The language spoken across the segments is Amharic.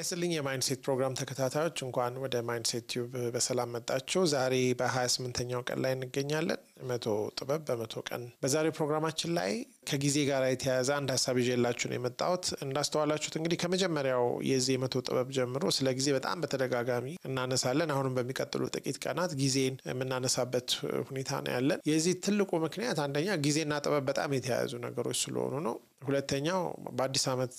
ይስጥልኝ የማይንድሴት ፕሮግራም ተከታታዮች እንኳን ወደ ማይንድሴት ቲዩብ በሰላም መጣችሁ። ዛሬ በ28ኛው ቀን ላይ እንገኛለን። መቶ ጥበብ በመቶ ቀን በዛሬው ፕሮግራማችን ላይ ከጊዜ ጋር የተያያዘ አንድ ሀሳብ ይዤላችሁ ነው የመጣሁት። እንዳስተዋላችሁት እንግዲህ ከመጀመሪያው የዚህ የመቶ ጥበብ ጀምሮ ስለ ጊዜ በጣም በተደጋጋሚ እናነሳለን። አሁንም በሚቀጥሉ ጥቂት ቀናት ጊዜን የምናነሳበት ሁኔታ ነው ያለን። የዚህ ትልቁ ምክንያት አንደኛ ጊዜና ጥበብ በጣም የተያያዙ ነገሮች ስለሆኑ ነው። ሁለተኛው በአዲስ ዓመት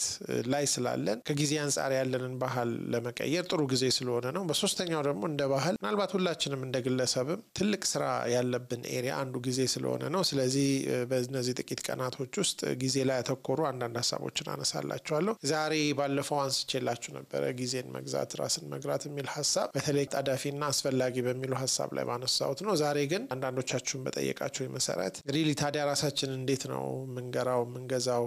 ላይ ስላለን ከጊዜ አንጻር ያለንን ባህል ለመቀየር ጥሩ ጊዜ ስለሆነ ነው። በሶስተኛው ደግሞ እንደ ባህል ምናልባት ሁላችንም እንደ ግለሰብም ትልቅ ስራ ያለብን ኤሪያ አንዱ ጊዜ ስለሆነ ነው። ስለዚህ በእነዚህ ጥቂት ቀናቶች ውስጥ ጊዜ ላይ ያተኮሩ አንዳንድ ሀሳቦችን አነሳላችኋለሁ። ዛሬ ባለፈው አንስቼላችሁ ነበረ ጊዜን መግዛት ራስን መግራት የሚል ሀሳብ በተለይ ጣዳፊና አስፈላጊ በሚሉ ሀሳብ ላይ ባነሳሁት ነው። ዛሬ ግን አንዳንዶቻችሁን በጠየቃችሁ መሰረት ሪሊ ታዲያ ራሳችን እንዴት ነው ምንገራው ምንገዛው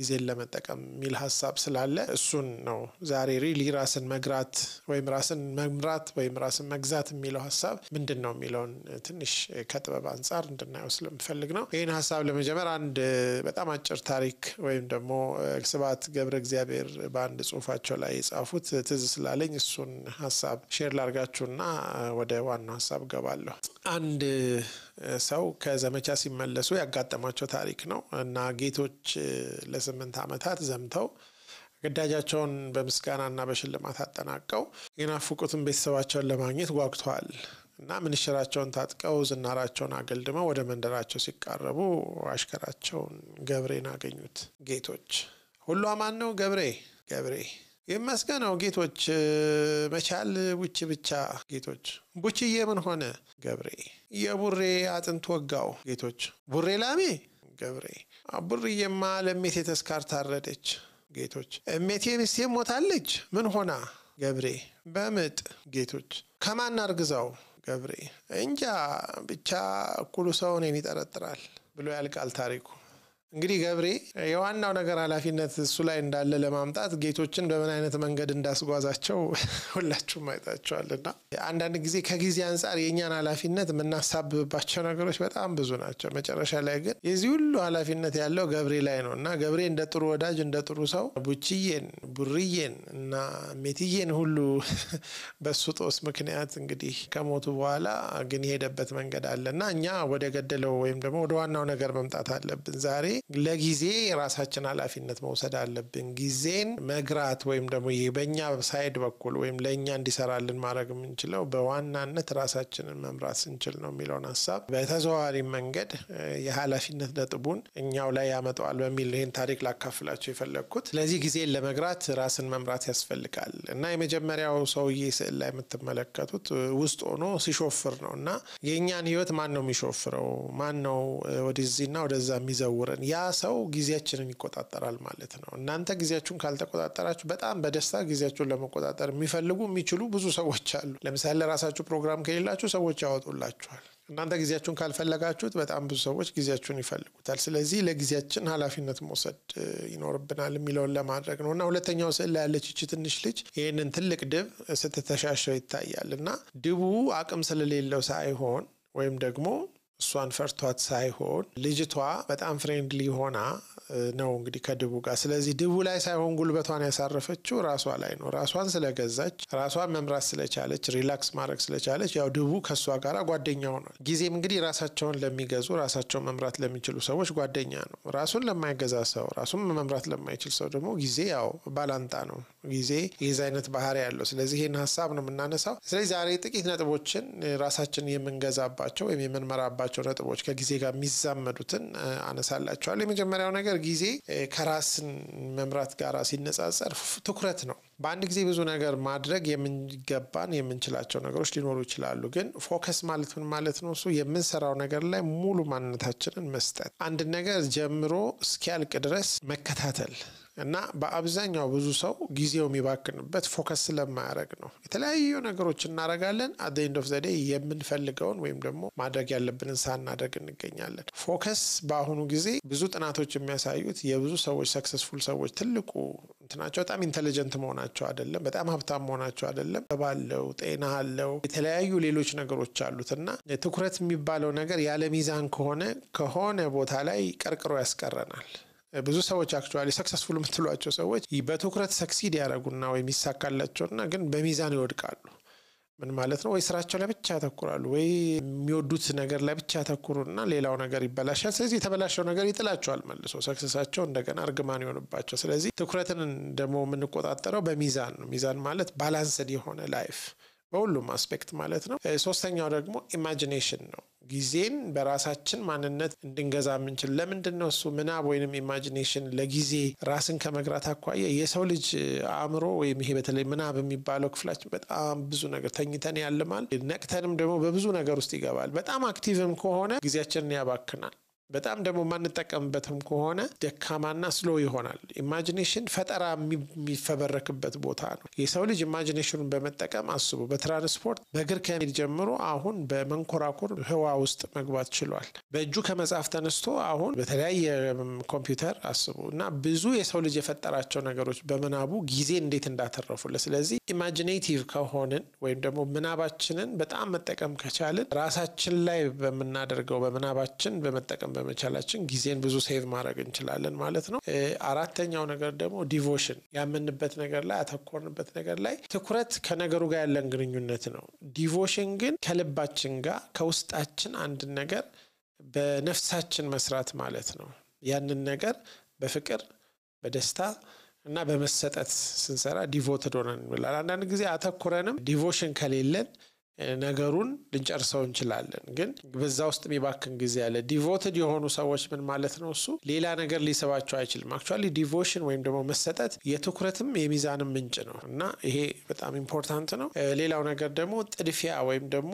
ጊዜን ለመጠቀም የሚል ሀሳብ ስላለ እሱን ነው ዛሬ ሪሊ ራስን መግራት ወይም ራስን መምራት ወይም ራስን መግዛት የሚለው ሀሳብ ምንድን ነው የሚለውን ትንሽ ከጥበብ አንጻር እንድናየው ስለምፈልግ ነው። ይህን ሀሳብ ለመጀመር አንድ በጣም አጭር ታሪክ ወይም ደግሞ ስብሐት ገብረ እግዚአብሔር በአንድ ጽሁፋቸው ላይ የጻፉት ትዝ ስላለኝ እሱን ሀሳብ ሼር ላርጋችሁና ወደ ዋናው ሀሳብ ገባለሁ። አንድ ሰው ከዘመቻ ሲመለሱ ያጋጠማቸው ታሪክ ነው እና ጌቶች ስምንት ዓመታት ዘምተው ግዳጃቸውን በምስጋናና በሽልማት አጠናቀው የናፍቁትን ቤተሰባቸውን ለማግኘት ጓጉተዋል እና ምንሽራቸውን ታጥቀው ዝናራቸውን አገልድመው ወደ መንደራቸው ሲቃረቡ አሽከራቸውን ገብሬን አገኙት። ጌቶች ሁሉ አማን ነው ገብሬ? ገብሬ ይመስገነው ጌቶች፣ መቻል ቡቺ ብቻ። ጌቶች ቡችዬ ምን ሆነ? ገብሬ የቡሬ አጥንት ወጋው። ጌቶች ቡሬ ላሜ ገብሬ አቡርዬ ማ ለእሜቴ ተስካር ታረደች። ጌቶች እሜቴ ሚስቴ ሞታለች። ምን ሆና? ገብሬ በምጥ። ጌቶች ከማን አርግዛው? ገብሬ እንጃ ብቻ እኩሉ ሰው ይጠረጥራል ብሎ ያልቃል ታሪኩ። እንግዲህ ገብሬ የዋናው ነገር ኃላፊነት እሱ ላይ እንዳለ ለማምጣት ጌቶችን በምን አይነት መንገድ እንዳስጓዛቸው ሁላችሁም አይታችኋልና አንዳንድ ጊዜ ከጊዜ አንጻር የእኛን ኃላፊነት የምናሳብባቸው ነገሮች በጣም ብዙ ናቸው። መጨረሻ ላይ ግን የዚህ ሁሉ ኃላፊነት ያለው ገብሬ ላይ ነው እና ገብሬ እንደ ጥሩ ወዳጅ እንደ ጥሩ ሰው ቡችዬን፣ ቡርዬን እና ሜትዬን ሁሉ በሱ ጦስ ምክንያት እንግዲህ ከሞቱ በኋላ ግን የሄደበት መንገድ አለ እና እኛ ወደ ገደለው ወይም ደግሞ ወደ ዋናው ነገር መምጣት አለብን ዛሬ ለጊዜ የራሳችን ኃላፊነት መውሰድ አለብን። ጊዜን መግራት ወይም ደግሞ በኛ ሳይድ በኩል ወይም ለእኛ እንዲሰራልን ማድረግ የምንችለው በዋናነት ራሳችንን መምራት ስንችል ነው የሚለውን ሀሳብ በተዘዋዋሪ መንገድ የኃላፊነት ነጥቡን እኛው ላይ ያመጣዋል በሚል ይህን ታሪክ ላካፍላቸው የፈለግኩት። ስለዚህ ጊዜን ለመግራት ራስን መምራት ያስፈልጋል እና የመጀመሪያው ሰውዬ ስዕል ላይ የምትመለከቱት ውስጥ ሆኖ ሲሾፍር ነው እና የእኛን ህይወት ማን ነው የሚሾፍረው? ማን ነው ወደዚህና ወደዛ የሚዘውረን ያ ሰው ጊዜያችንን ይቆጣጠራል ማለት ነው። እናንተ ጊዜያችሁን ካልተቆጣጠራችሁ፣ በጣም በደስታ ጊዜያችሁን ለመቆጣጠር የሚፈልጉ የሚችሉ ብዙ ሰዎች አሉ። ለምሳሌ ለራሳችሁ ፕሮግራም ከሌላችሁ ሰዎች ያወጡላችኋል። እናንተ ጊዜያችሁን ካልፈለጋችሁት በጣም ብዙ ሰዎች ጊዜያችሁን ይፈልጉታል። ስለዚህ ለጊዜያችን ኃላፊነት መውሰድ ይኖርብናል የሚለውን ለማድረግ ነው እና ሁለተኛው ስዕል ላይ ያለች ይቺ ትንሽ ልጅ ይህንን ትልቅ ድብ ስትተሻሸው ይታያል እና ድቡ አቅም ስለሌለው ሳይሆን ወይም ደግሞ እሷን ፈርቷት ሳይሆን ልጅቷ በጣም ፍሬንድሊ ሆና ነው እንግዲህ ከድቡ ጋር። ስለዚህ ድቡ ላይ ሳይሆን ጉልበቷን ያሳረፈችው ራሷ ላይ ነው። ራሷን ስለገዛች፣ ራሷን መምራት ስለቻለች፣ ሪላክስ ማድረግ ስለቻለች ያው ድቡ ከእሷ ጋር ጓደኛ ሆኗል። ጊዜም እንግዲህ ራሳቸውን ለሚገዙ ራሳቸውን መምራት ለሚችሉ ሰዎች ጓደኛ ነው። ራሱን ለማይገዛ ሰው፣ ራሱን መምራት ለማይችል ሰው ደግሞ ጊዜ ያው ባላንጣ ነው። ጊዜ የዚ አይነት ባህሪ ያለው። ስለዚህ ይህን ሀሳብ ነው የምናነሳው። ስለዚህ ዛሬ ጥቂት ነጥቦችን ራሳችን የምንገዛባቸው ወይም የምንመራባቸው ነጥቦች ከጊዜ ጋር የሚዛመዱትን አነሳላቸዋል። የመጀመሪያው ነገር ጊዜ ከራስን መምራት ጋር ሲነጻጸር ትኩረት ነው። በአንድ ጊዜ ብዙ ነገር ማድረግ የምንገባን የምንችላቸው ነገሮች ሊኖሩ ይችላሉ። ግን ፎከስ ማለት ምን ማለት ነው? እሱ የምንሰራው ነገር ላይ ሙሉ ማንነታችንን መስጠት፣ አንድ ነገር ጀምሮ እስኪያልቅ ድረስ መከታተል እና በአብዛኛው ብዙ ሰው ጊዜው የሚባክንበት ፎከስ ስለማያደረግ ነው። የተለያዩ ነገሮች እናደርጋለን። አደንድ ኦፍ ዘዴ የምንፈልገውን ወይም ደግሞ ማድረግ ያለብንን ሳናደርግ እንገኛለን። ፎከስ በአሁኑ ጊዜ ብዙ ጥናቶች የሚያሳዩት የብዙ ሰዎች ሰክሰስፉል ሰዎች ትልቁ እንትናቸው በጣም ኢንቴሊጀንት መሆናቸው አይደለም፣ በጣም ሀብታም መሆናቸው አይደለም። ባለው ጤና አለው የተለያዩ ሌሎች ነገሮች አሉት እና ትኩረት የሚባለው ነገር ያለ ሚዛን ከሆነ ከሆነ ቦታ ላይ ቀርቅሮ ያስቀረናል። ብዙ ሰዎች አክቹዋሊ ሰክሰስፉል የምትሏቸው ሰዎች በትኩረት ሰክሲድ ያደረጉና ወይም ይሳካላቸውና ግን በሚዛን ይወድቃሉ። ምን ማለት ነው? ወይ ስራቸው ላይ ብቻ ያተኩራሉ፣ ወይ የሚወዱት ነገር ላይ ብቻ ያተኩሩና ሌላው ነገር ይበላሻል። ስለዚህ የተበላሸው ነገር ይጥላቸዋል መልሶ ሰክሰሳቸው እንደገና እርግማን ይሆንባቸው። ስለዚህ ትኩረትን ደግሞ የምንቆጣጠረው በሚዛን ነው። ሚዛን ማለት ባላንስድ የሆነ ላይፍ በሁሉም አስፔክት ማለት ነው። ሶስተኛው ደግሞ ኢማጂኔሽን ነው። ጊዜን በራሳችን ማንነት እንድንገዛ የምንችል ለምንድን ነው? እሱ ምናብ ወይንም ኢማጂኔሽን ለጊዜ ራስን ከመግራት አኳያ የሰው ልጅ አእምሮ ወይም ይሄ በተለይ ምናብ የሚባለው ክፍላችን በጣም ብዙ ነገር ተኝተን ያልማል፣ ነቅተንም ደግሞ በብዙ ነገር ውስጥ ይገባል። በጣም አክቲቭም ከሆነ ጊዜያችንን ያባክናል። በጣም ደግሞ የማንጠቀምበትም ከሆነ ደካማና ስሎ ይሆናል። ኢማጂኔሽን ፈጠራ የሚፈበረክበት ቦታ ነው። የሰው ልጅ ኢማጂኔሽኑን በመጠቀም አስቡ። በትራንስፖርት በእግር ከሚሄድ ጀምሮ አሁን በመንኮራኩር ህዋ ውስጥ መግባት ችሏል። በእጁ ከመጽሐፍ ተነስቶ አሁን በተለያየ ኮምፒውተር አስቡ እና ብዙ የሰው ልጅ የፈጠራቸው ነገሮች በምናቡ ጊዜ እንዴት እንዳተረፉለ። ስለዚህ ኢማጂኔቲቭ ከሆንን ወይም ደግሞ ምናባችንን በጣም መጠቀም ከቻልን ራሳችን ላይ በምናደርገው በምናባችን በመጠቀም በመቻላችን ጊዜን ብዙ ሴቭ ማድረግ እንችላለን ማለት ነው። አራተኛው ነገር ደግሞ ዲቮሽን፣ ያመንበት ነገር ላይ ያተኮርንበት ነገር ላይ ትኩረት ከነገሩ ጋር ያለን ግንኙነት ነው። ዲቮሽን ግን ከልባችን ጋር ከውስጣችን አንድን ነገር በነፍሳችን መስራት ማለት ነው። ያንን ነገር በፍቅር በደስታ እና በመሰጠት ስንሰራ ዲቮትድ ሆነን አንዳንድ ጊዜ አተኩረንም ዲቮሽን ከሌለን ነገሩን ልንጨርሰው እንችላለን። ግን በዛ ውስጥ የሚባክን ጊዜ አለ። ዲቮትድ የሆኑ ሰዎች ምን ማለት ነው? እሱ ሌላ ነገር ሊስባቸው አይችልም። አክቹዋሊ ዲቮሽን ወይም ደግሞ መሰጠት የትኩረትም የሚዛንም ምንጭ ነው እና ይሄ በጣም ኢምፖርታንት ነው። ሌላው ነገር ደግሞ ጥድፊያ ወይም ደግሞ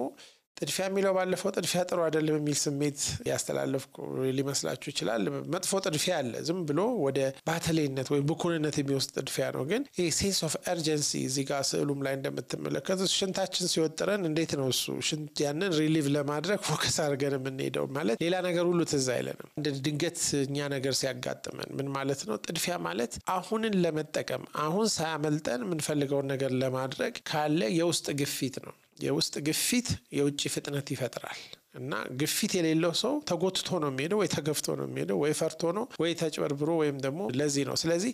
ጥድፊያ የሚለው ባለፈው ጥድፊያ ጥሩ አይደለም የሚል ስሜት ያስተላለፍኩ ሊመስላችሁ ይችላል። መጥፎ ጥድፊያ አለ። ዝም ብሎ ወደ ባተሌነት ወይም ብኩንነት የሚወስድ ጥድፊያ ነው። ግን ይህ ሴንስ ኦፍ ኤርጀንሲ እዚህ ጋር ስዕሉም ላይ እንደምትመለከቱት ሽንታችን ሲወጥረን እንዴት ነው እሱ ሽንት ያንን ሪሊቭ ለማድረግ ፎከስ አድርገን የምንሄደው ማለት ሌላ ነገር ሁሉ ትዝ አይለንም። እንደ ድንገት እኛ ነገር ሲያጋጥመን ምን ማለት ነው? ጥድፊያ ማለት አሁንን ለመጠቀም አሁን ሳያመልጠን የምንፈልገውን ነገር ለማድረግ ካለ የውስጥ ግፊት ነው። የውስጥ ግፊት የውጭ ፍጥነት ይፈጥራል እና ግፊት የሌለው ሰው ተጎትቶ ነው የሚሄደው፣ ወይ ተገፍቶ ነው የሚሄደው፣ ወይ ፈርቶ ነው፣ ወይ ተጭበርብሮ ወይም ደግሞ ለዚህ ነው። ስለዚህ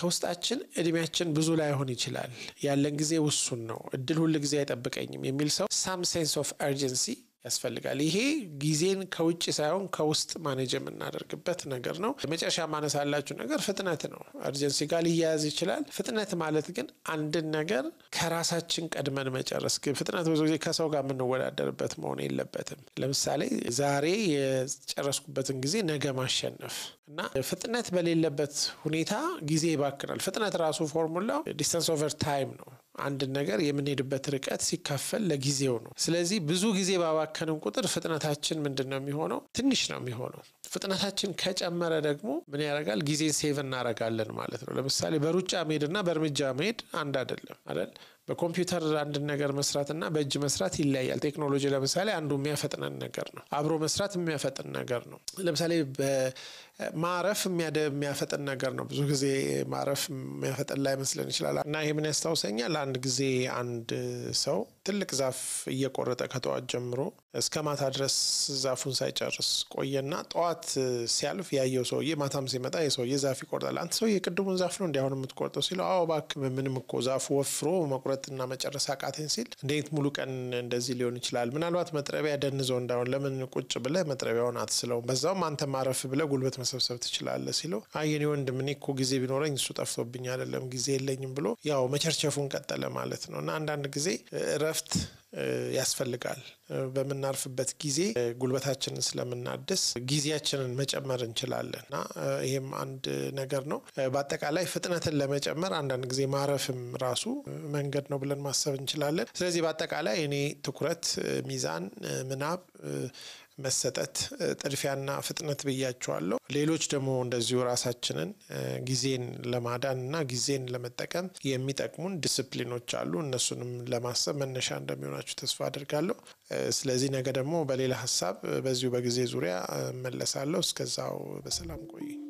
ከውስጣችን እድሜያችን ብዙ ላይሆን ይችላል፣ ያለን ጊዜ ውሱን ነው፣ እድል ሁል ጊዜ አይጠብቀኝም የሚል ሰው ሳም ሴንስ ኦፍ አርጀንሲ ያስፈልጋል። ይሄ ጊዜን ከውጭ ሳይሆን ከውስጥ ማኔጅ የምናደርግበት ነገር ነው። የመጨረሻ ማነሳላችሁ ነገር ፍጥነት ነው። እርጀንሲ ጋር ሊያያዝ ይችላል። ፍጥነት ማለት ግን አንድን ነገር ከራሳችን ቀድመን መጨረስ። ግን ፍጥነት ብዙ ጊዜ ከሰው ጋር የምንወዳደርበት መሆን የለበትም። ለምሳሌ ዛሬ የጨረስኩበትን ጊዜ ነገ ማሸነፍ እና ፍጥነት በሌለበት ሁኔታ ጊዜ ይባክናል። ፍጥነት ራሱ ፎርሙላው ዲስተንስ ኦቨር ታይም ነው። አንድን ነገር የምንሄድበት ርቀት ሲካፈል ለጊዜው ነው። ስለዚህ ብዙ ጊዜ ባባከንን ቁጥር ፍጥነታችን ምንድን ነው የሚሆነው? ትንሽ ነው የሚሆነው። ፍጥነታችን ከጨመረ ደግሞ ምን ያደርጋል? ጊዜ ሴቭ እናረጋለን ማለት ነው። ለምሳሌ በሩጫ መሄድና በእርምጃ መሄድ አንድ አይደለም አይደል? በኮምፒውተር አንድን ነገር መስራትና በእጅ መስራት ይለያያል። ቴክኖሎጂ ለምሳሌ አንዱ የሚያፈጥነን ነገር ነው። አብሮ መስራት የሚያፈጥን ነገር ነው። ለምሳሌ ማረፍ የሚያፈጥን ነገር ነው። ብዙ ጊዜ ማረፍ የሚያፈጥን ላይመስለን ይችላል እና ይህ ምን ያስታውሰኛል አንድ ጊዜ አንድ ሰው ትልቅ ዛፍ እየቆረጠ ከጠዋት ጀምሮ እስከ ማታ ድረስ ዛፉን ሳይጨርስ ቆየና ጠዋት ሲያልፍ ያየው ሰውዬ ማታም ሲመጣ የሰውዬ ዛፍ ይቆርጣል። አንተ ሰውዬ ቅድሙን ዛፍ ነው እንዲያሁን የምትቆርጠው ሲለው፣ አዎ እባክህ ምንም እኮ ዛፉ ወፍሮ መቁረጥና መጨረስ አቃተኝ ሲል፣ እንዴት ሙሉ ቀን እንደዚህ ሊሆን ይችላል? ምናልባት መጥረቢያ ደንዘው እንዳሁን ለምን ቁጭ ብለህ መጥረቢያውን አትስለውም? በዛውም አንተ ማረፍ ብለህ ጉልበት መሰብሰብ ትችላለህ ሲለው፣ አየኔ ወንድም እኔ እኮ ጊዜ ቢኖረኝ እሱ ጠፍቶብኝ አይደለም ጊዜ የለኝም ብሎ ያው መቸርቸፉን ቀጠለ ማለት ነው እና አንዳንድ ጊዜ እረፍት ያስፈልጋል። በምናርፍበት ጊዜ ጉልበታችንን ስለምናድስ ጊዜያችንን መጨመር እንችላለን እና ይህም አንድ ነገር ነው። በአጠቃላይ ፍጥነትን ለመጨመር አንዳንድ ጊዜ ማረፍም ራሱ መንገድ ነው ብለን ማሰብ እንችላለን። ስለዚህ በአጠቃላይ እኔ ትኩረት፣ ሚዛን፣ ምናብ መሰጠት ጥድፊያና ፍጥነት ብያቸዋለሁ። ሌሎች ደግሞ እንደዚሁ ራሳችንን ጊዜን ለማዳን እና ጊዜን ለመጠቀም የሚጠቅሙን ዲስፕሊኖች አሉ። እነሱንም ለማሰብ መነሻ እንደሚሆናችሁ ተስፋ አድርጋለሁ። ስለዚህ ነገ ደግሞ በሌላ ሀሳብ በዚሁ በጊዜ ዙሪያ መለሳለሁ። እስከዛው በሰላም ቆይ።